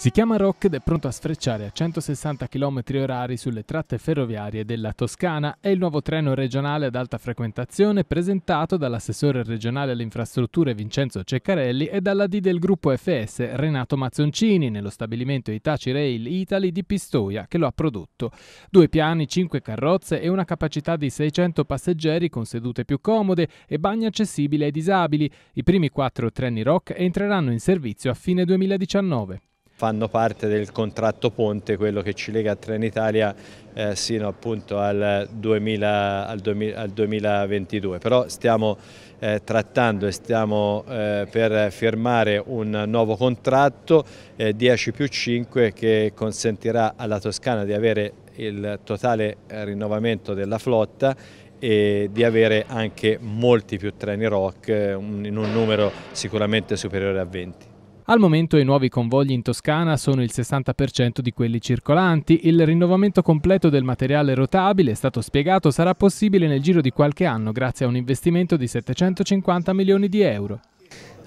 Si chiama Rock ed è pronto a sfrecciare a 160 km/h sulle tratte ferroviarie della Toscana. È il nuovo treno regionale ad alta frequentazione presentato dall'assessore regionale alle infrastrutture Vincenzo Ceccarelli e dalla D del gruppo FS Renato Mazzoncini nello stabilimento Itaci Rail Italy di Pistoia che lo ha prodotto. Due piani, cinque carrozze e una capacità di 600 passeggeri con sedute più comode e bagni accessibili ai disabili. I primi quattro treni Rock entreranno in servizio a fine 2019 fanno parte del contratto ponte, quello che ci lega a Trenitalia eh, sino appunto al, 2000, al, 2000, al 2022. Però stiamo eh, trattando e stiamo eh, per firmare un nuovo contratto 10 eh, più 5 che consentirà alla Toscana di avere il totale rinnovamento della flotta e di avere anche molti più treni rock eh, in un numero sicuramente superiore a 20. Al momento i nuovi convogli in Toscana sono il 60% di quelli circolanti. Il rinnovamento completo del materiale rotabile, è stato spiegato, sarà possibile nel giro di qualche anno grazie a un investimento di 750 milioni di euro.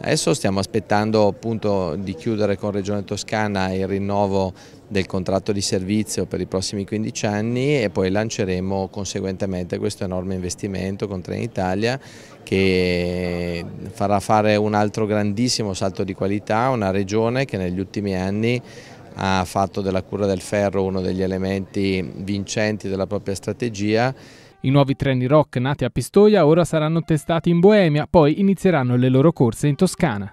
Adesso stiamo aspettando appunto di chiudere con Regione Toscana il rinnovo del contratto di servizio per i prossimi 15 anni e poi lanceremo conseguentemente questo enorme investimento con Trenitalia che farà fare un altro grandissimo salto di qualità a una regione che negli ultimi anni ha fatto della cura del ferro uno degli elementi vincenti della propria strategia i nuovi treni rock nati a Pistoia ora saranno testati in Boemia, poi inizieranno le loro corse in Toscana.